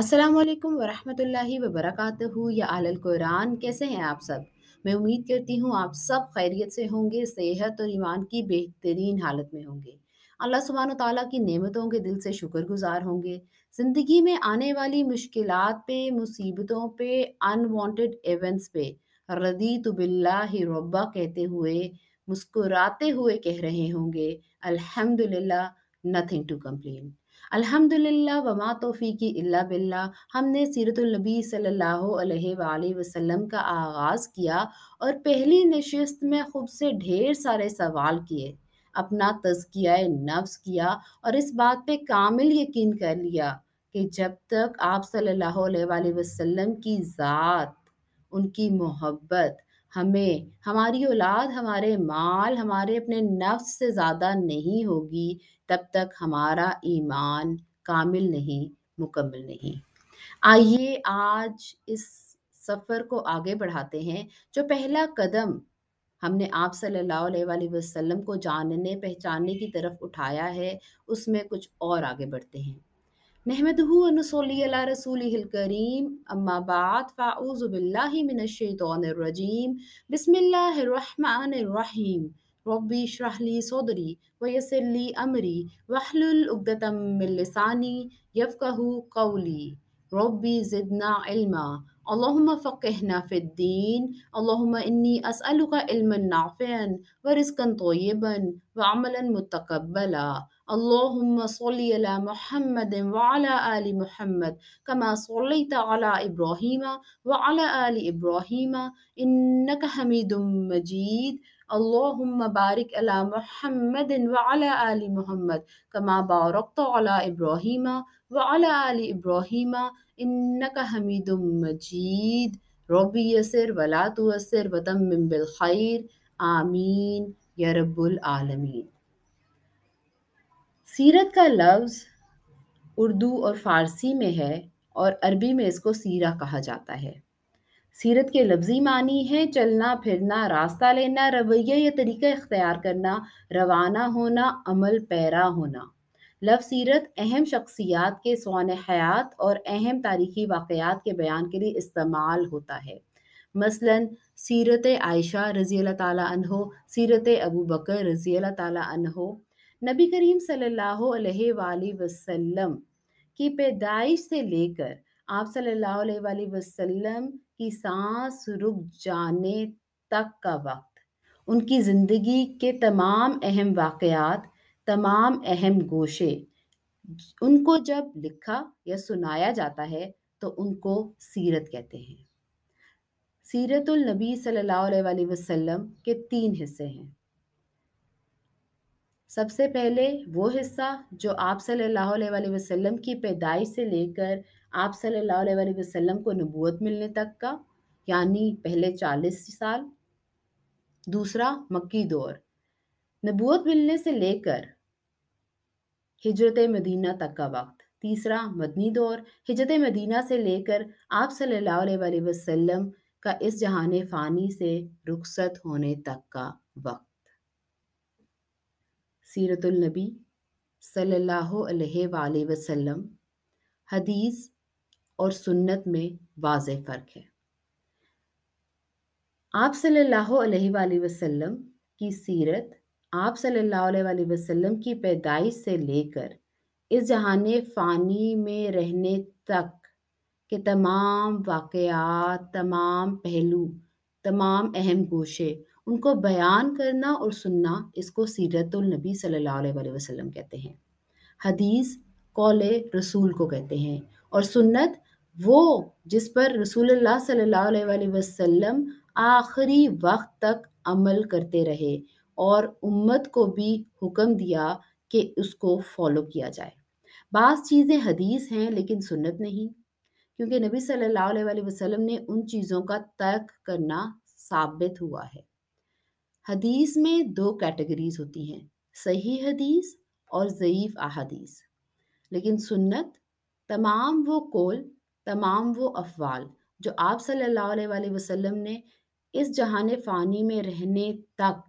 अस्सलाम वालेकुम वरहमतुल्लाहि वबरकातुहू या आलल कुरान कैसे हैं आप सब मैं उम्मीद करती हूँ आप सब खैरियत से होंगे सेहत और ईमान की बेहतरीन हालत में होंगे अल्लाह सुबहान तला की नेमतों के दिल से शुक्रगुजार होंगे ज़िंदगी में आने वाली मुश्किल पे मुसीबतों पे अनवांटेड इवेंट्स पे रदी तुबिल्ला रब्बा कहते हुए मुस्कुराते हुए कह रहे होंगे अल्हम्दुलिल्लाह नथिंग टू कम्प्लेंट अल्हम्दुलिल्लाह वमा तोफ़ी की अल्ला बिल्ला हमने सीरतुलनबी सल्लल्लाहु अलैहि वसल्लम का आगाज़ किया और पहली नशस्त में खुद से ढेर सारे सवाल किए अपना तजकिया नफ्स किया और इस बात पे कामिल यकीन कर लिया कि जब तक आप सल्लल्लाहु अलैहि वसल्लम की ज़ात उनकी मोहब्बत हमें हमारी औलाद हमारे माल हमारे अपने नफ्स से ज़्यादा नहीं होगी तब तक हमारा ईमान कामिल नहीं मुकम्मल नहीं आइए आज इस सफ़र को आगे बढ़ाते हैं जो पहला कदम हमने आप सल्लल्लाहु अलैहि वसल्लम को जानने पहचानने की तरफ उठाया है उसमें कुछ और आगे बढ़ते हैं नहमदूनसोल्ला रसूल करीम अम्माबाद फ़ाऊज़बिल्लिमिनशैतरजीम बिसमीम ربي اشرح لي صدري ويسر لي أمري واحلل عقدة من لساني يفقه قولي ربي زدنا علما اللهم فقهنا في الدين اللهم إني أسألك علما نافعا ورزقا طيبا وعملا متقبلا اللهم صل على محمد وعلى آل محمد كما صليت على إبراهيم وعلى آل إبراهيم إنك حميد مجيد अल्लाहुम्मा बारिक अला मोहम्मद वाला आली मोहम्मद कमा बारकत अला इब्राहिम वाला आली इब्राहिम इन्नका हमीद मजीद रबी यसर वला तो असर वतम बिल खैर आमीन या रब्बुल आलमीन सीरत का लफ्ज़ उर्दू और फ़ारसी में है और अरबी में इसको सीरा कहा जाता है सीरत के लफ्जी मानी है चलना फिरना रास्ता लेना रवैया या तरीका इख्तियार करना रवाना होना अमल पैरा होना लफ सीरत अहम शख्सियात के सवान हयात और अहम तारीखी वाक़ात के बयान के लिए इस्तेमाल होता है मसलन सीरत आयशा रज़ी अल्लाह तहो सीरत अबू बकर रज़ी अल्लाह तहो नबी करीम सल्लल्लाहु अलैहि वसल्लम की पैदाइश से लेकर आप सल्लल्लाहु अलैहि वसल्लम की सांस रुक जाने तक का वक्त उनकी ज़िंदगी के तमाम अहम वाक़ात तमाम अहम गोशे उनको जब लिखा या सुनाया जाता है तो उनको सीरत कहते हैं सीरतुल नबी सल्लल्लाहु अलैहि वसल्लम के तीन हिस्से हैं सबसे पहले वो हिस्सा जो आप सल्लल्लाहु अलैहि वसल्लम की पैदाइश से लेकर आप सल्लल्लाहु अलैहि वसल्लम को नबूत मिलने तक का यानी पहले चालीस साल दूसरा मक्की दौर नबूत मिलने से लेकर हिजरत मदीना तक का वक्त तीसरा मदनी दौर हिजरत मदीना से लेकर आप सल्लल्लाहु अलैहि वसल्लम का इस जहान फ़ानी से रुखसत होने तक का वक्त सीरतुलनबी सल्लल्लाहु अलैहि वसल्लम हदीस और सुन्नत में वाज फ़र्क है आप सल्लल्लाहु अलैहि वसल्लम की सीरत आप सल्लल्लाहु अलैहि वसल्लम की पैदाइश से लेकर इस जहान फ़ानी में रहने तक के तमाम वाक़ात तमाम पहलू तमाम अहम गोशे उनको बयान करना और सुनना इसको सीरतुलनबी सल्लल्लाहु अलैहि वसल्लम कहते हैं हदीस कौले रसूल को कहते हैं और सुन्नत वो जिस पर रसूलुल्लाह सल्लल्लाहु वसल्लम आखिरी वक्त तक अमल करते रहे और उम्मत को भी हुक्म दिया कि उसको फॉलो किया जाए बास चीज़ें हदीस हैं लेकिन सुन्नत नहीं क्योंकि नबी सल्लल्लाहु अलैहि वसल्लम ने उन चीज़ों का तर्क करना साबित हुआ है हदीस में दो कैटेगरीज होती हैं सही हदीस और ज़यीफ़ अदीस लेकिन सुन्नत तमाम वो कोल तमाम वो अफवाल जो आप सल्लल्लाहु अलैहि वसल्लम ने इस जहान फ़ानी में रहने तक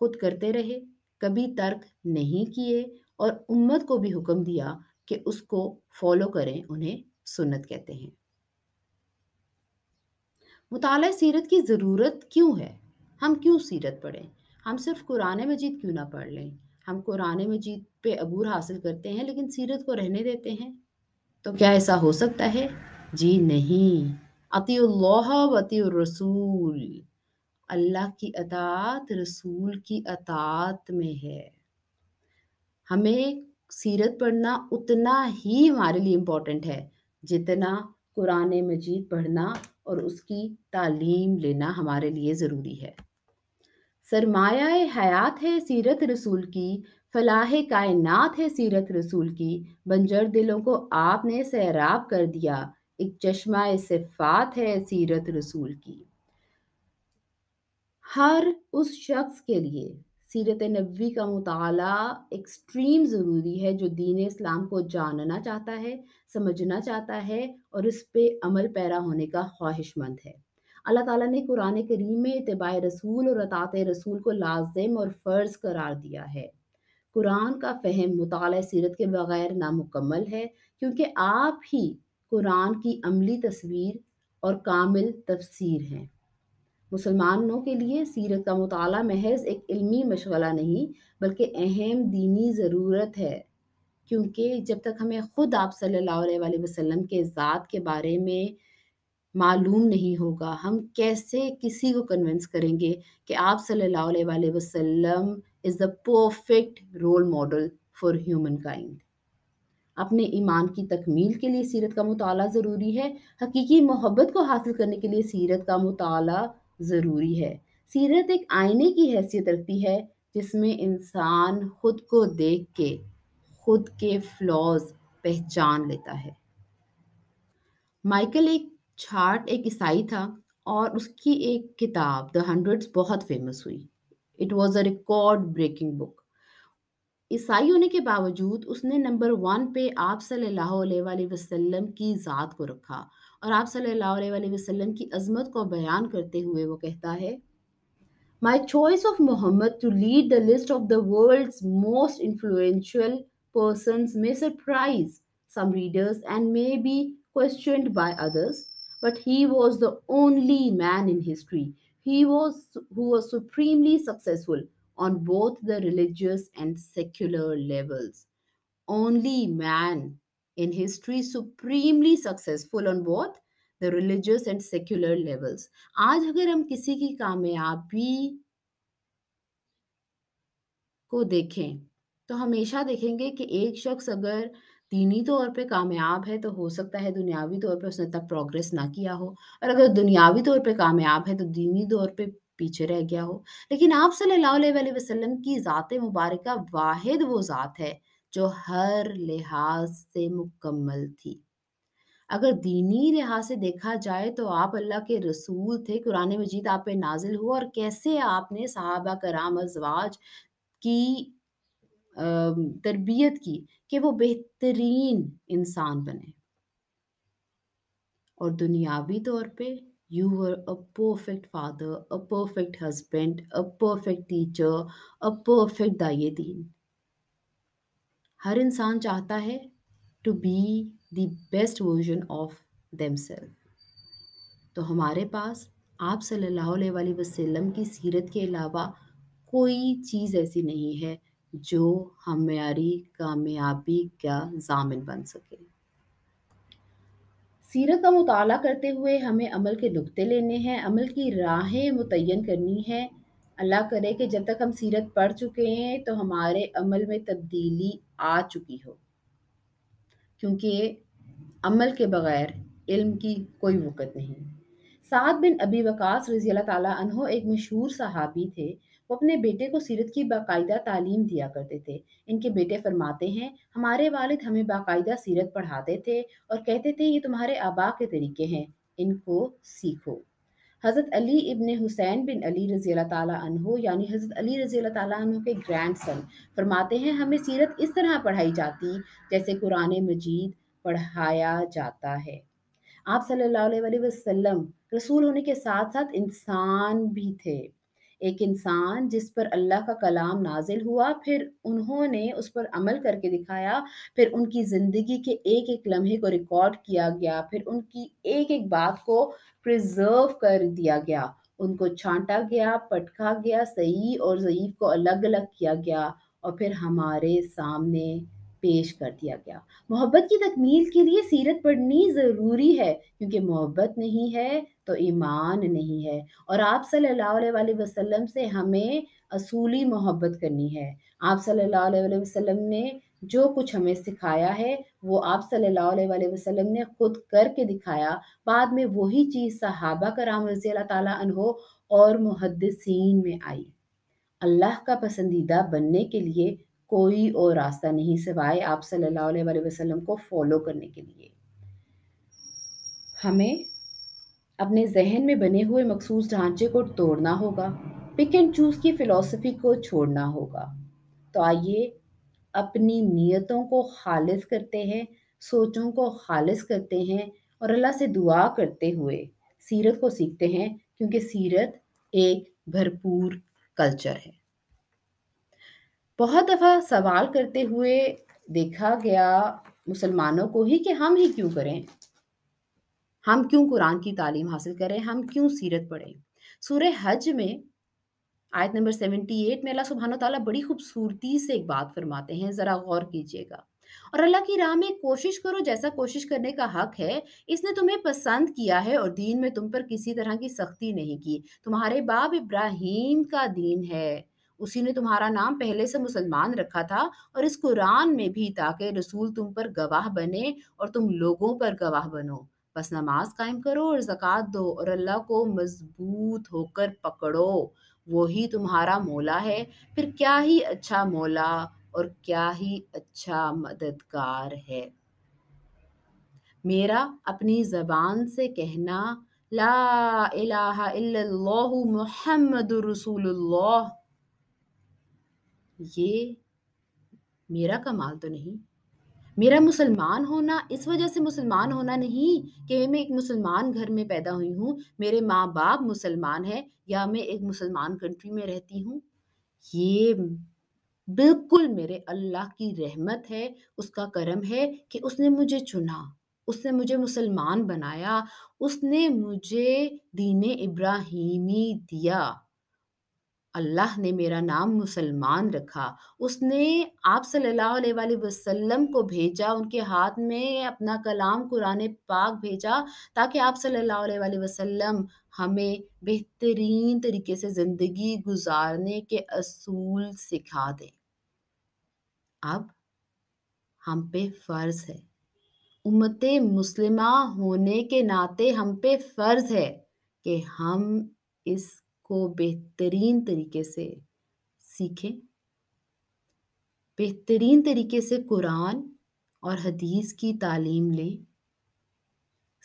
खुद करते रहे कभी तर्क नहीं किए और उम्मत को भी हुक्म दिया कि उसको फॉलो करें उन्हें सुन्नत कहते हैं मुताल सीरत की ज़रूरत क्यों है हम क्यों सीरत पढ़ें हम सिर्फ कुरान मजीद क्यों ना पढ़ लें हम कुरान मजीद पे अबूर हासिल करते हैं लेकिन सीरत को रहने देते हैं तो क्या ऐसा हो सकता है जी नहीं अतील्लाह रसूल अल्लाह की अतात रसूल की अतात में है हमें सीरत पढ़ना उतना ही हमारे लिए इम्पोर्टेंट है जितना कुरान मजीद पढ़ना और उसकी तालीम लेना हमारे लिए ज़रूरी है सरमाया हयात है सीरत रसूल की फलाह कायनात है सीरत रसूल की बंजर दिलों को आपने सैराब कर दिया एक चश्मा सिफात है सीरत रसूल की हर उस शख्स के लिए सीरत नबी का मताल एक्सट्रीम ज़रूरी है जो दीन इस्लाम को जानना चाहता है समझना चाहता है और इस पर अमल पैरा होने का ख्वाहिशमंद है अल्लाह ताला ने कुरान करीम में इतबा रसूल और अतात रसूल को लाजम और फ़र्ज़ करार दिया है कुरान का फ़हम मुताल सीरत के बग़ैर नामुकम्मल है क्योंकि आप ही कुरान की अमली तस्वीर और कामिल तफसीर हैं मुसलमानों के लिए सीरत का मताल महज एक इल्मी मशगला नहीं बल्कि अहम दीनी ज़रूरत है क्योंकि जब तक हमें ख़ुद आप सल्ला अलैहि के ज़ात के बारे में मालूम नहीं होगा हम कैसे किसी को कन्विंस करेंगे कि आप सल्ला वसलम is the perfect role model for humankind अपने ईमान की तकमील के लिए सीरत का मताल ज़रूरी है हकीकी मोहब्बत को हासिल करने के लिए सीरत का मताल ज़रूरी है सीरत एक आईने की हैसियत रखती है जिसमें इंसान खुद को देख के खुद के फ्लॉज पहचान लेता है माइकल एक छाट एक ईसाई था और उसकी एक किताब द हंड्रेड्स बहुत फेमस हुई it was a record breaking book ईसाई होने के बावजूद उसने नंबर वन पे आप वसल्लम की ज़ात को रखा और आप वसल्लम की अजमत को बयान करते हुए वो कहता है my choice of Muhammad to lead the list of the world most influential person may surprise some readers and may be question by others but he was the only man in history he was who was supremely successful on both the religious and secular levels. Only man in history supremely successful on both the religious and secular levels. aaj agar hum kisi ki kamyabi ko देखें to hamesha dekhenge ki ek shakhs agar दीनी तौर पे कामयाब है तो हो सकता है दुनियावी तौर पे उसने तक प्रोग्रेस ना किया हो और अगर दुनियावी तौर पे कामयाब है तो दीनी तौर पे पीछे रह गया हो लेकिन आप सल्लल्लाहु अलैहि वसल्लम की ज़ात मुबारक वाहिद वो ज़ात है जो हर लिहाज से मुकम्मल थी अगर दीनी लिहाज से देखा जाए तो आप अल्लाह के रसूल थे कुरान मजीद आप पे नाजिल हुआ और कैसे आपने सहाबा कराम अजवाज की तरबियत की कि वो बेहतरीन इंसान बने और दुनियावी तौर पे you are a perfect father a perfect husband a perfect teacher a perfect दाइए दीन हर इंसान चाहता है to be the best version of them self तो हमारे पास आप सल्लल्लाहु अलैहि वसल्लम की सीरत के अलावा कोई चीज़ ऐसी नहीं है जो हमारी कामयाबी का जामिन बन सके सीरत का मताल करते हुए हमें अमल के नुक्ते लेने हैं अमल की राहें मुतन करनी है अल्लाह करे कि जब तक हम सीरत पढ़ चुके हैं तो हमारे अमल में तब्दीली आ चुकी हो क्योंकि अमल के बगैर इल्म की कोई वक़्त नहीं सात बिन अबी वकास रज़ी अल्लाह एक मशहूर सहाबी थे वो अपने बेटे को सीरत की बाकायदा तालीम दिया करते थे इनके बेटे फरमाते हैं हमारे वालिद हमें बाकायदा सीरत पढ़ाते थे और कहते थे ये तुम्हारे आबा के तरीके हैं इनको सीखो हज़रत अली इबन हुसैन बिन अली रज़ी तहो यानी हज़रत अली रज़ी तहों के ग्रैंड सन फरमाते हैं हमें सीरत इस तरह पढ़ाई जाती जैसे कुरान मजीद पढ़ाया जाता है आप सल्लल्लाहु अलैहि वसल्लम रसूल होने के साथ साथ इंसान भी थे एक इंसान जिस पर अल्लाह का कलाम नाजिल हुआ फिर उन्होंने उस पर अमल करके दिखाया फिर उनकी ज़िंदगी के एक एक लम्हे को रिकॉर्ड किया गया फिर उनकी एक एक बात को प्रिजर्व कर दिया गया उनको छांटा गया पटका गया सही और ज़यीफ़ को अलग अलग किया गया और फिर हमारे सामने पेश कर दिया गया मोहब्बत की तकमील के लिए सीरत पढ़नी ज़रूरी है क्योंकि मोहब्बत नहीं है तो ईमान नहीं है और आप सल्लल्लाहु अलैहि वसल्लम से हमें असूली मोहब्बत करनी है आप सल्लल्लाहु अलैहि वसल्लम ने जो कुछ हमें सिखाया है वो आप सल्लल्लाहु अलैहि वसल्लम ने खुद करके दिखाया बाद में वही चीज़ सहाबा कराम रजी अल्लाह तहो और मुहदसिन में आई अल्लाह का पसंदीदा बनने के लिए कोई और रास्ता नहीं सिवाय आप सल्लल्लाहु अलैहि वसल्लम को फॉलो करने के लिए हमें अपने जहन में बने हुए मखसूस ढांचे को तोड़ना होगा पिक एंड चूज की फ़िलासफ़ी को छोड़ना होगा तो आइए अपनी नीयतों को खालिज करते हैं सोचों को खालिज करते हैं और अल्लाह से दुआ करते हुए सीरत को सीखते हैं क्योंकि सीरत एक भरपूर कल्चर है बहुत दफ़ा सवाल करते हुए देखा गया मुसलमानों को ही कि हम ही क्यों करें हम क्यों कुरान की तालीम हासिल करें हम क्यों सीरत पढ़ें सूर हज में आयत नंबर सेवेंटी एट में अल्लाह सुबहान तला बड़ी खूबसूरती से एक बात फरमाते हैं ज़रा गौर कीजिएगा और अल्लाह की राह में कोशिश करो जैसा कोशिश करने का हक है इसने तुम्हें पसंद किया है और दीन में तुम पर किसी तरह की सख्ती नहीं की तुम्हारे बाप इब्राहिम का दीन है उसी ने तुम्हारा नाम पहले से मुसलमान रखा था और इस कुरान में भी ताकि रसूल तुम पर गवाह बने और तुम लोगों पर गवाह बनो बस नमाज कायम करो और ज़क़़त दो और अल्लाह को मजबूत होकर पकड़ो वो ही तुम्हारा मौला है फिर क्या ही अच्छा मौला और क्या ही अच्छा मददगार है मेरा अपनी ज़बान से कहना ला इलाहा इल्लल्लाह मुहम्मद रसूलुल्लाह ये मेरा कमाल तो नहीं मेरा मुसलमान होना इस वजह से मुसलमान होना नहीं कि मैं एक मुसलमान घर में पैदा हुई हूँ मेरे माँ बाप मुसलमान है या मैं एक मुसलमान कंट्री में रहती हूँ ये बिल्कुल मेरे अल्लाह की रहमत है उसका करम है कि उसने मुझे चुना उसने मुझे मुसलमान बनाया उसने मुझे दीन इब्राहिमी दिया अल्लाह ने मेरा नाम मुसलमान रखा उसने आप सल्लल्लाहु अलैहि वसल्लम को भेजा उनके हाथ में अपना कलाम कुरान पाक भेजा ताकि आप सल्लल्लाहु अलैहि वसल्लम हमें बेहतरीन तरीके से ज़िंदगी गुजारने के असूल सिखा दें अब हम पे फ़र्ज़ है उम्मत मुस्लिमा होने के नाते हम पे फ़र्ज़ है कि हम इस को बेहतरीन तरीके से सीखें बेहतरीन तरीके से कुरान और हदीस की तालीम लें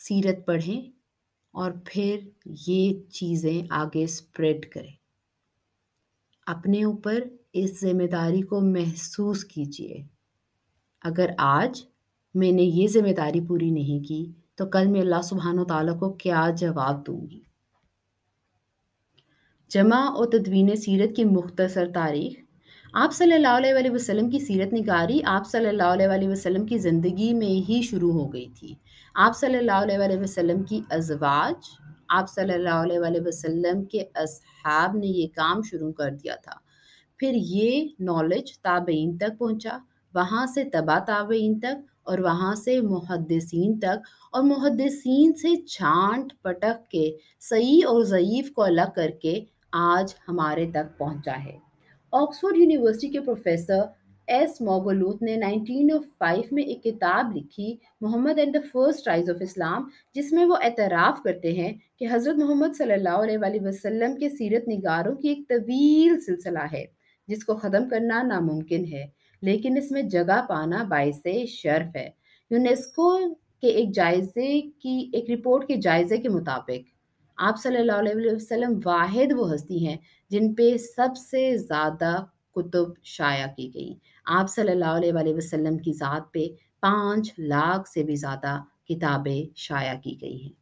सीरत पढ़ें और फिर ये चीज़ें आगे स्प्रेड करें अपने ऊपर इस जिम्मेदारी को महसूस कीजिए अगर आज मैंने ये जिम्मेदारी पूरी नहीं की तो कल मैं अल्लाह सुबहान तौ को क्या जवाब दूंगी जमा और तदवीन सीरत की मुख्तसर तारीख आप सल्लल्लाहु अलैहि वसल्लम की सीरत निगारी आप सल्लल्लाहु अलैहि वसल्लम की ज़िंदगी में ही शुरू हो गई थी आप सल्लल्लाहु अलैहि वसल्लम की अजवाज आप सल्लल्लाहु अलैहि वसल्लम के अहाब ने ये काम शुरू कर दिया था फिर ये नॉलेज ताबेन तक पहुंचा वहाँ से तबा ताबेन तक और वहाँ से मुहदसिन तक और मुहदसिन से छांट पटक के सही और ज़यीफ़ को अलग करके आज हमारे तक पहुंचा है ऑक्सफोर्ड यूनिवर्सिटी के प्रोफेसर एस मोगलूत ने 1905 में एक किताब लिखी Muhammad and the first rise of Islam जिसमें वो एतराफ़ करते हैं कि हज़रत मोहम्मद सल्लल्लाहु अलैहि वसल्लम के सीरत निगारों की एक तवील सिलसिला है जिसको ख़त्म करना नामुमकिन है लेकिन इसमें जगह पाना बायस शर्फ है यूनेस्को के एक जायजे की एक रिपोर्ट के जायजे के मुताबिक आप सल्लल्लाहु अलैहि वसल्लम वाहिद वो हस्ती हैं जिन पे सबसे ज़्यादा कुतुब शाया की गई आप सल्लल्लाहु अलैहि वसल्लम की ज़ात पे पाँच लाख से भी ज़्यादा किताबें शाया की गई हैं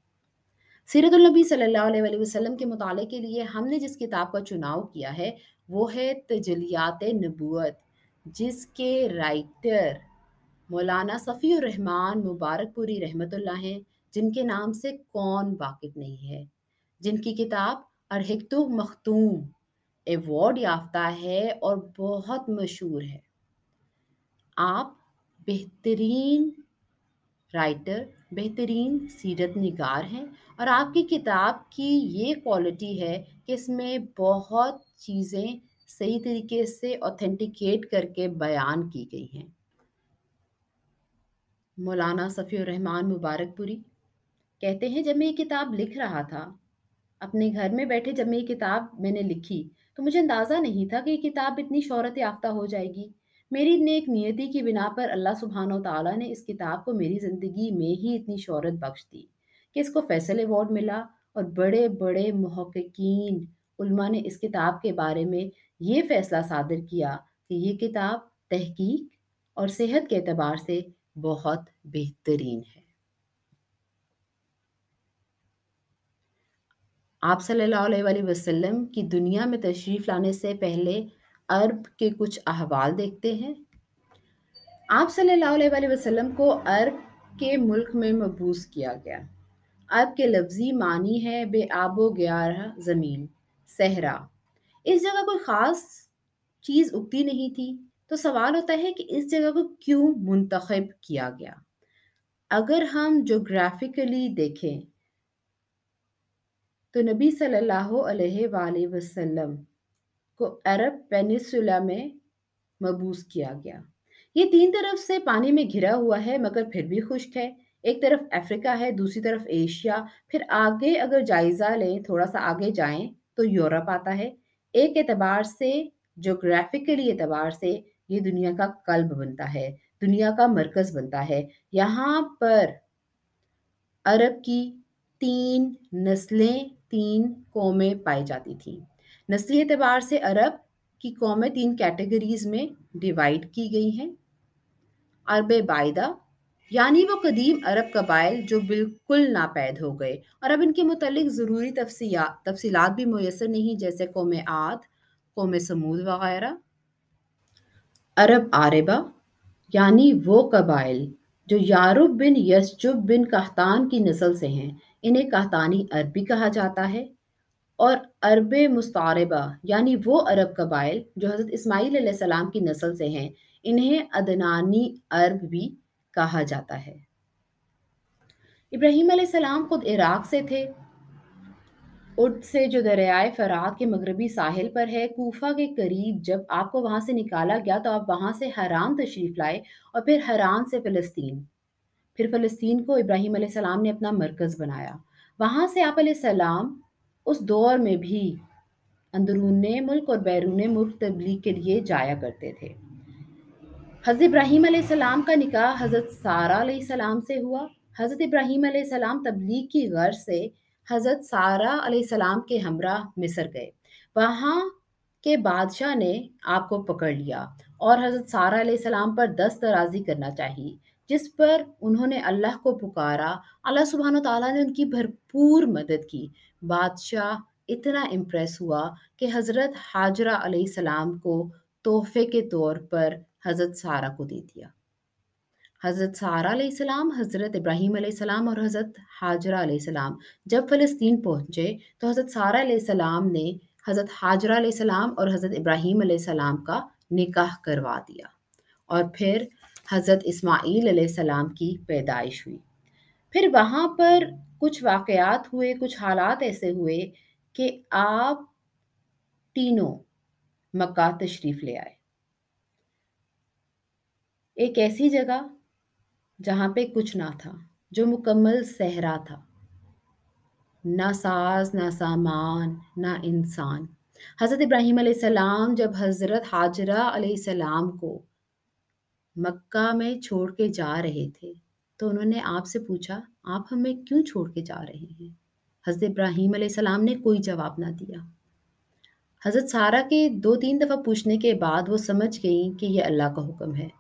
सीरतुलनबी सल्लल्लाहु अलैहि वसल्लम के मुताले के लिए हमने जिस किताब का चुनाव किया है वो है तजलियात नबूत जिसके राइटर मौलाना सफ़ी रहमान मुबारकपुरी रहमतुल्लाह हैं जिनके नाम से कौन वाकिफ़ नहीं है जिनकी किताब अरहकतो मखतूम एवॉर्ड याफ्ता है और बहुत मशहूर है आप बेहतरीन राइटर बेहतरीन सीरत नगार हैं और आपकी किताब की ये क्वालिटी है कि इसमें बहुत चीज़ें सही तरीके से ऑथेंटिकेट करके बयान की गई हैं मौलाना सफ़ी रहमान मुबारकपुरी कहते हैं जब मैं ये किताब लिख रहा था अपने घर में बैठे जब मैं ये किताब मैंने लिखी तो मुझे अंदाज़ा नहीं था कि ये किताब इतनी शहरत याफ्ता हो जाएगी मेरी नेक नियति की बिना पर अल्लाह सुबहान तला ने इस किताब को मेरी ज़िंदगी में ही इतनी शहरत बख्श दी कि इसको फैसल अवार्ड मिला और बड़े बड़े महक्कीन उल्मा ने इस किताब के बारे में ये फैसला सादर किया कि ये किताब तहकीक और सेहत के अतबार से बहुत बेहतरीन है आप सल्लल्लाहु अलैहि वसल्लम की दुनिया में तशरीफ़ लाने से पहले अरब के कुछ अहवाल देखते हैं आप सल्लल्लाहु अलैहि वसल्लम को अरब के मुल्क में मबूस किया गया अरब के लफ्ज़ी मानी है आबो ग्यारह ज़मीन सहरा इस जगह कोई ख़ास चीज़ उगती नहीं थी तो सवाल होता है कि इस जगह को क्यों मुंतखब किया गया अगर हम जोग्राफिकली देखें तो नबी सल्लल्लाहु अलैहि वसल्लम को अरब पेनिसुला में मबूस किया गया ये तीन तरफ से पानी में घिरा हुआ है मगर फिर भी खुश्क है एक तरफ अफ्रीका है दूसरी तरफ एशिया फिर आगे अगर जायजा लें थोड़ा सा आगे जाएं तो यूरोप आता है एक एतबार से जोग्राफिकली एतबार से ये दुनिया का कल्ब बनता है दुनिया का मरकज बनता है यहाँ पर अरब की तीन नस्लें तीन कौमें पाई जाती थी नस्ली एतबार से अरब की कौमें तीन कैटेगरीज में डिवाइड की गई हैं अरब बायदा यानी वो कदीम अरब कबाइल जो बिल्कुल नापैद हो गए और अब इनके मतलब ज़रूरी तफसीलात भी मैसर नहीं जैसे कौम आद कौम समूद वगैरह अरब आरबा यानी वो कबाइल जो यारुब बिन यसजुब बिन कहतान की नस्ल से हैं इन्हें कातानी अरबी कहा जाता है और अरब मुस्तारबा यानी वो अरब कबाइल जो हज़रत इसमाइल सलाम की नस्ल से हैं इन्हें अदनानी अरब भी कहा जाता है इब्राहिम सलाम खुद इराक से थे उर्द से जो दरियाए फरात के मगरबी साहिल पर है कोफा के करीब जब आपको वहाँ से निकाला गया तो आप वहाँ से हरान तशरीफ़ लाए और फिर हरान से फ़लस्तीन फिर फ़लस्तीन को इब्राहिम सलाम ने अपना मरकज़ बनाया वहाँ से आप सलाम उस दौर में भी अंदरून मुल्क और बैरून मुल्क तबलीग के लिए जाया करते थे हज़रत इब्राहिम सलाम का निकाह हज़रत सारा सलाम से हुआ हज़रत इब्राहिम सलाम तबलीग की गर्ज से हज़रत सारा सलाम के हमरा मिसर गए वहाँ के बादशाह ने आपको पकड़ लिया और हज़रत सारा सलाम पर दस दराजी करना चाहिए जिस पर उन्होंने अल्लाह को पुकारा अल्लाह सुबहान तला ने उनकी भरपूर मदद की बादशाह इतना इम्प्रेस हुआ कि हज़रत हाजरा सलाम को तोहफे के तौर पर हज़रत सारा को दे दिया हज़रत सारा सलाम हज़रत इब्राहीम सलाम और हज़रत हाजरा सलाम जब फ़लस्तीन पहुँचे तो हज़रत सारा सलाम ने हज़रत हाजरा सलाम और हज़रत इब्राहिम सलाम का निकाह करवा दिया और फिर हज़रत इस्माईल की पैदाइश हुई फिर वहाँ पर कुछ वाक़ात हुए कुछ हालात ऐसे हुए कि आप तीनों मक्का तशरीफ़ ले आए एक ऐसी जगह जहाँ पे कुछ ना था जो मुकम्मल सहरा था ना साज ना सामान ना इंसान हज़रत इब्राहिम सलाम जब हज़रत हाजरा सलाम को मक्का में छोड़ के जा रहे थे तो उन्होंने आपसे पूछा आप हमें क्यों छोड़ के जा रहे हैं हज़रत इब्राहीम सलाम ने कोई जवाब ना दिया हज़रत सारा के दो तीन दफ़ा पूछने के बाद वो समझ गई कि यह अल्लाह का हुक्म है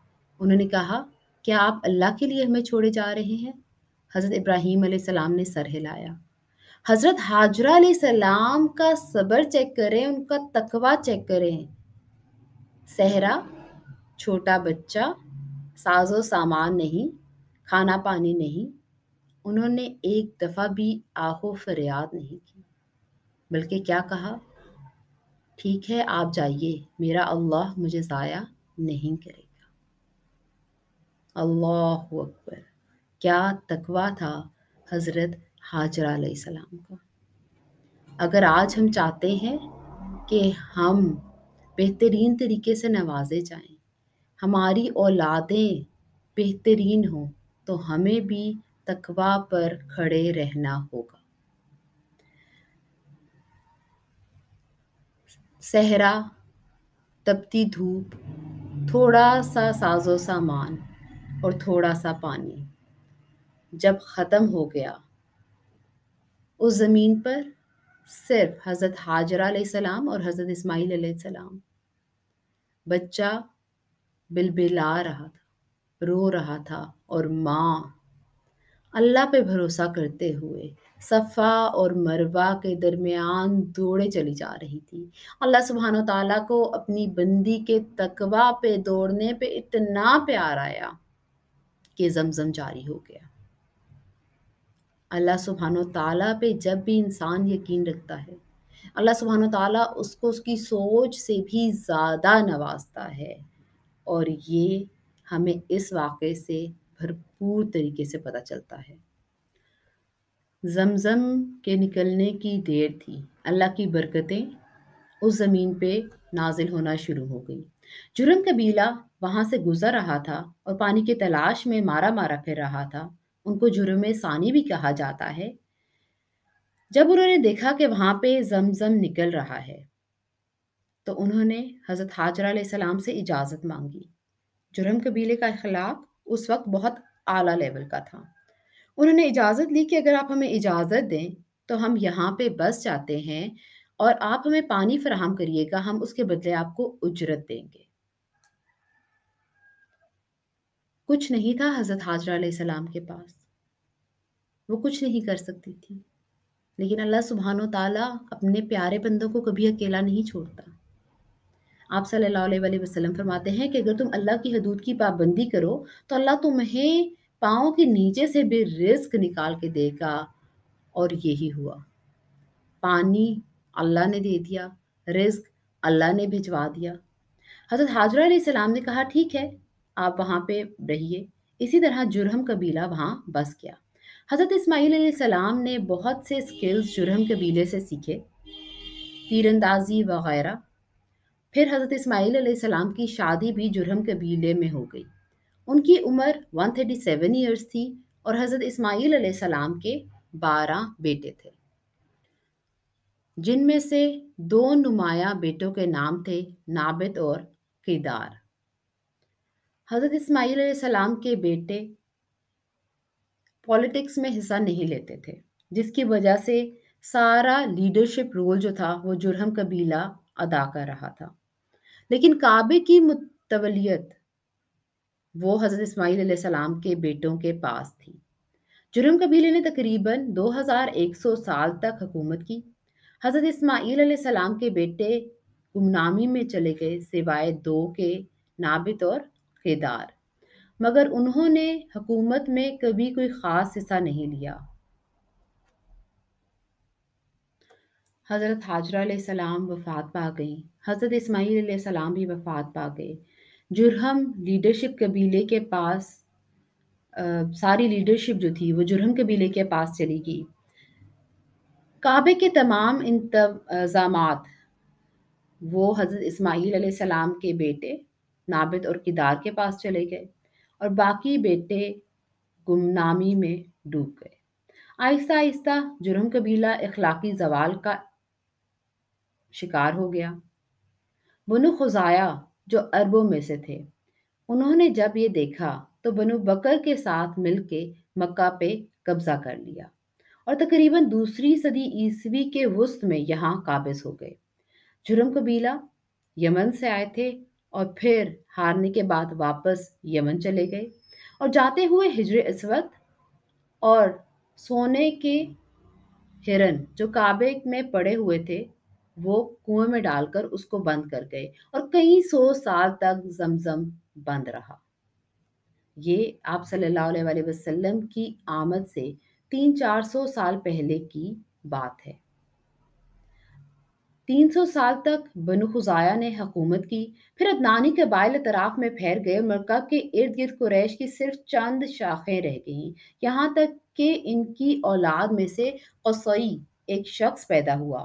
उन्होंने कहा क्या आप अल्लाह के लिए हमें छोड़े जा रहे हैं हज़रत इब्राहीम सलाम ने सर हिलाया हज़रत हाजरा सलाम का सब्र चेक करें उनका तकवा चेक करें सहरा छोटा बच्चा साजो सामान नहीं खाना पानी नहीं उन्होंने एक दफ़ा भी आहो फरियाद नहीं की बल्कि क्या कहा ठीक है आप जाइए मेरा अल्लाह मुझे ज़ाया नहीं करेगा अल्लाह अकबर क्या तकवा था हज़रत हाजरा सलाम का अगर आज हम चाहते हैं कि हम बेहतरीन तरीके से नवाजे जाएं हमारी औलादें बेहतरीन हों तो हमें भी तकवा पर खड़े रहना होगा सहरा तपती धूप थोड़ा सा साजो सामान और थोड़ा सा पानी जब ख़त्म हो गया उस ज़मीन पर सिर्फ हज़रत हाजरा सलाम और हज़रत इस्माईल सलाम बच्चा बिलबिला रहा था रो रहा था और माँ अल्लाह पे भरोसा करते हुए सफ़ा और मरवा के दरमियान दौड़े चली जा रही थी अल्लाह सुबहान तला को अपनी बंदी के तकवा पे दौड़ने पे इतना प्यार आया कि जमजम जारी हो गया अल्लाह सुबहान तला पे जब भी इंसान यकीन रखता है अल्लाह सुबहान तला उसको उसकी सोच से भी ज़्यादा नवाजता है और ये हमें इस वाक़े से भरपूर तरीके से पता चलता है जमज़म के निकलने की देर थी अल्लाह की बरकतें उस ज़मीन पे नाजिल होना शुरू हो गई जुर्म कबीला वहाँ से गुज़र रहा था और पानी के तलाश में मारा मारा फिर रहा था उनको जुर्म सानी भी कहा जाता है जब उन्होंने देखा कि वहाँ पे जमज़म निकल रहा है तो उन्होंने हज़रत हाजरा सलाम से इजाज़त मांगी जुर्म कबीले का अखलाक उस वक्त बहुत आला लेवल का था उन्होंने इजाज़त ली कि अगर आप हमें इजाज़त दें तो हम यहाँ पे बस जाते हैं और आप हमें पानी फराहम करिएगा हम उसके बदले आपको उजरत देंगे कुछ नहीं था हज़रत हाजरा सलाम के पास वो कुछ नहीं कर सकती थी लेकिन अल्लाह सुबहान ताला अपने प्यारे बंदों को कभी अकेला नहीं छोड़ता आप सल्ला वसलम फरमाते हैं कि अगर तुम अल्लाह की हदूद की पाबंदी करो तो अल्लाह तुम्हें पाँव के नीचे से भी रिस्क निकाल के देगा और यही हुआ पानी अल्लाह ने दे दिया रिस्क अल्लाह ने भिजवा दिया हजरत हाजरा सलाम ने कहा ठीक है आप वहाँ पे रहिए इसी तरह जुरहम कबीला वहाँ बस गया हज़रत इस्माईल सलाम ने बहुत से स्किल्स जुरहम कबीले से सीखे तीरंदाजी वगैरह फिर हज़रत इसमाईल सलाम की शादी भी जुरहम कबीले में हो गई उनकी उम्र 137 ईयर्स थी और हज़रत इसमाइल सलाम के बारह बेटे थे जिनमें से दो नुमाया बेटों के नाम थे नाबित और किदार हज़रत इसमाईल सलाम के बेटे पॉलिटिक्स में हिस्सा नहीं लेते थे जिसकी वजह से सारा लीडरशिप रोल जो था वो जुरहम कबीला अदा कर रहा था लेकिन काबे की मुतवलियत वो हज़रत इस्माईल सलाम के बेटों के पास थी जुर्म कबीले ने तकरीबन 2100 साल तक हुकूमत की हज़रत इस्माईल सलाम के बेटे गुमनामी में चले गए सिवाय दो के नाबित और केदार मगर उन्होंने हुकूमत में कभी कोई ख़ास हिस्सा नहीं लिया हज़रत हाजरा सलाम वफ़ात पा गई हज़रत इसमाईल सलाम भी वफ़ात पा गए जुरहम लीडरशिप कबीले के पास आ, सारी लीडरशिप जो थी वो जुरहम कबीले के पास चली गई काबे के तमाम इंतज़ाम वो हज़रत इसमाईल सलाम के बेटे नाबित और किदार के पास चले गए और बाकी बेटे गुमनामी में डूब गए आहिस्ता आहिस्ता जुर्म कबीला अखलाकी जवाल का शिकार हो गया बनु खुजाया जो अरबों में से थे उन्होंने जब ये देखा तो बनु बकर के साथ मिलके मक्का पे कब्जा कर लिया और तकरीबन दूसरी सदी ईसवी के वस्त में यहाँ काबिज हो गए जुर्म कबीला यमन से आए थे और फिर हारने के बाद वापस यमन चले गए और जाते हुए हिजर इसवत और सोने के हिरन जो काबे में पड़े हुए थे वो कुएं में डालकर उसको बंद कर गए और कई सौ साल तक जमजम बंद रहा ये आप सल्लल्लाहु अलैहि वसल्लम की आमद से तीन चार सौ साल पहले की बात है तीन सौ साल तक बनु खुजाया ने हकूमत की फिर अदनानी के बायल तराफ में फैर गए मरका के इर्द गिर्द कुरैश की सिर्फ चंद शाखें रह गईं यहाँ तक कि इनकी औलाद में से कसई एक शख्स पैदा हुआ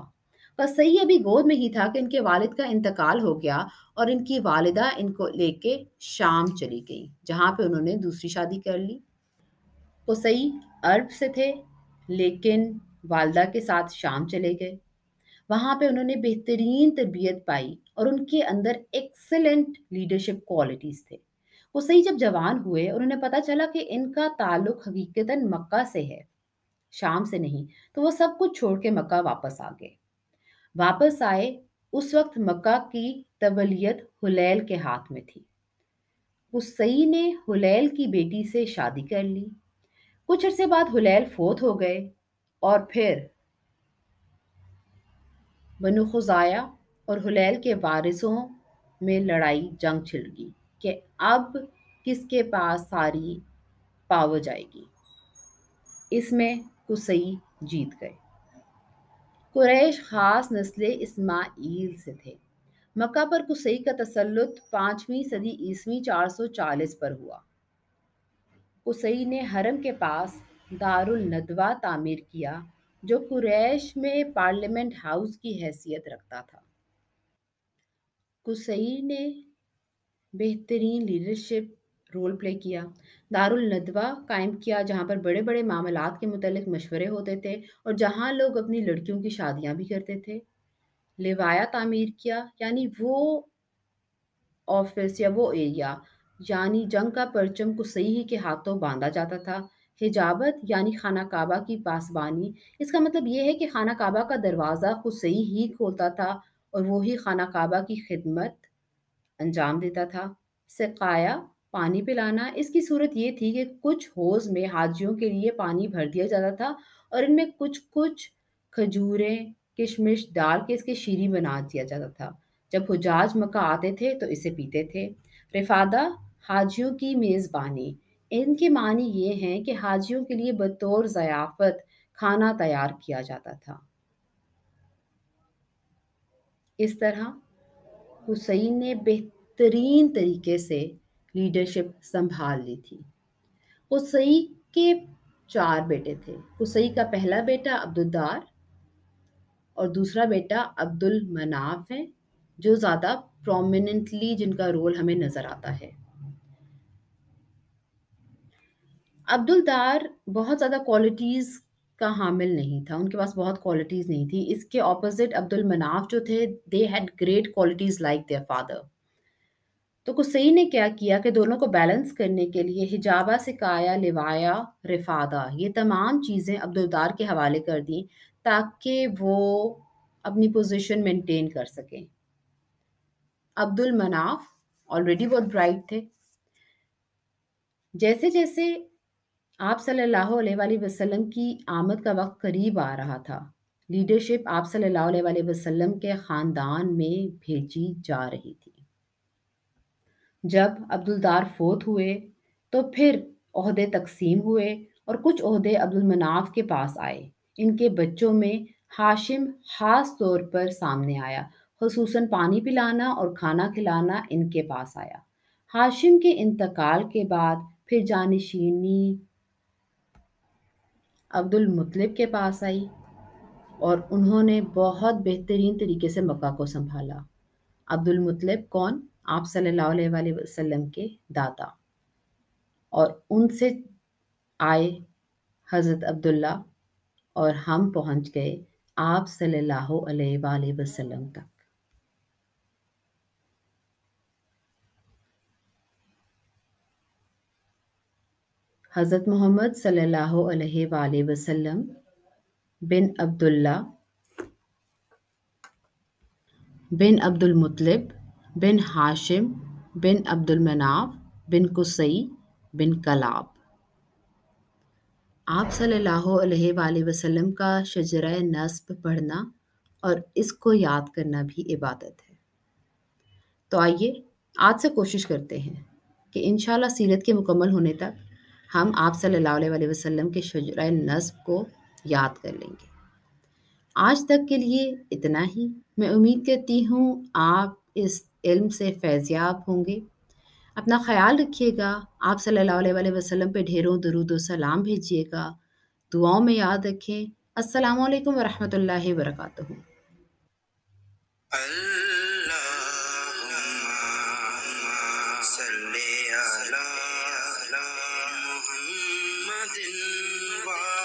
सही अभी गोद में ही था कि इनके वालिद का इंतकाल हो गया और इनकी वालिदा इनको लेके शाम चली गई जहाँ पे उन्होंने दूसरी शादी कर ली वो सही अरब से थे लेकिन वालदा के साथ शाम चले गए वहाँ पे उन्होंने बेहतरीन तरबियत पाई और उनके अंदर एक्सेलेंट लीडरशिप क्वालिटीज़ थे सही जब जवान हुए और उन्हें पता चला कि इनका ताल्लुक हकीकता मक्का से है शाम से नहीं तो वो सब कुछ छोड़ के मक्का वापस आ गए वापस आए उस वक्त मक्का की तबलीत हुलैल के हाथ में थी सई ने हुलैल की बेटी से शादी कर ली कुछ अरसे बाद हुलैल फोत हो गए और फिर बनु खुजाया और हुलैल के वारिसों में लड़ाई जंग गई कि अब किसके पास सारी पाव जाएगी इसमें कुसई जीत गए कुरैश ख़ास नस्ल इस्माईल से थे मक्का पर कुसई का तसल्लुत पाँचवीं सदी ईस्वी 440 पर हुआ कुसई ने हरम के पास दारुल नदवा तामीर किया जो कुरैश में पार्लियामेंट हाउस की हैसियत रखता था कुसई ने बेहतरीन लीडरशिप रोल प्ले किया दारुल नदवा कायम किया जहाँ पर बड़े बड़े मामला के मुतलक मशवरे होते थे और जहाँ लोग अपनी लड़कियों की शादियाँ भी करते थे लेवाया तामीर किया यानी वो ऑफिस या वो एरिया यानी जंग का परचम को सही के हाथों बांधा जाता था हिजाबत यानी खाना काबा की पासबानी इसका मतलब ये है कि खाना काबा का दरवाज़ा खुद सही ही खोलता था और वही खाना काबा की खिदमत अंजाम देता था सकाया पानी पिलाना इसकी सूरत ये थी कि कुछ होज में हाजियों के लिए पानी भर दिया जाता था और इनमें कुछ कुछ खजूरें किशमिश डाल के इसके शीरी बना दिया जाता था जब हुजाज मक्का आते थे तो इसे पीते थे रिफादा हाजियों की मेज़बानी इनके मानी ये हैं कि हाजियों के लिए बतौर ज़याफत खाना तैयार किया जाता था इस तरह हुसैन ने बेहतरीन तरीके से लीडरशिप संभाल ली थी कुसई के चार बेटे थे कुसई का पहला बेटा अब्दुलदार और दूसरा बेटा अब्दुल मनाफ है जो ज़्यादा प्रोमिनेंटली जिनका रोल हमें नज़र आता है अब्दुल दार बहुत ज़्यादा क्वालिटीज़ का हामिल नहीं था उनके पास बहुत क्वालिटीज़ नहीं थी इसके ऑपोजिट अब्दुल मनाफ जो थे they had great qualities like their father तो कुसई ने क्या किया कि दोनों को बैलेंस करने के लिए हिजाबा सिकाया लिवाया रिफादा ये तमाम चीज़ें अब्दुलदार के हवाले कर दी ताकि वो अपनी पोजीशन मेंटेन कर सकें अब्दुल मनाफ ऑलरेडी बहुत ब्राइट थे जैसे जैसे आप सल्लल्लाहु अलैहि वसल्लम की आमद का वक्त करीब आ रहा था लीडरशिप आप सल्लल्लाहु अलैहि वसल्लम के ख़ानदान में भेजी जा रही थी जब अब्दुलदार फोत हुए तो फिर अहदे तकसीम हुए और कुछ अहदे अब्दुलमनाफ के पास आए इनके बच्चों में हाशिम ख़ास तौर पर सामने आया खसूस पानी पिलाना और खाना खिलाना इनके पास आया हाशिम के इंतकाल के बाद फिर जानशीनी अब्दुल मुतलिब के पास आई और उन्होंने बहुत बेहतरीन तरीके से मक्का को संभाला अब्दुल मुतलिब कौन आप सल्लल्लाहु अलैहि वसल्लम के दादा और उनसे आए हज़रत अब्दुल्ला और हम पहुंच गए आप सल्लल्लाहु अलैहि वसल्लम तक हज़रत मोहम्मद सल्लल्लाहु अलैहि वसल्लम बिन अब्दुल्ला बिन अब्दुल मुतलिब बिन हाशिम बिन अब्दुलमनाफ बिन कुसई बिन कलाब आप सल्लल्लाहु अलैहि वसल्लम का शजर नस्ब पढ़ना और इसको याद करना भी इबादत है तो आइए आज से कोशिश करते हैं कि इन सीरत के मुकम्मल होने तक हम आप सल्लल्लाहु अलैहि वसल्लम के शजर नस्ब को याद कर लेंगे आज तक के लिए इतना ही मैं उम्मीद करती हूँ आप इस इल्म से फैज़याब होंगे अपना ख्याल रखिएगा आप सल्लल्लाहु अलैहि वसल्लम पे ढेरों दरुद सलाम भेजिएगा दुआओं में याद रखें अस्सलाम वालेकुम व वरहमतुल्लाहि वबरकातुहू Allah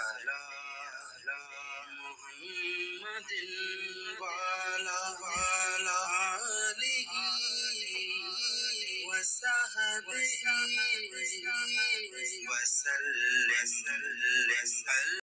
وعلى آله وصحبه وسلم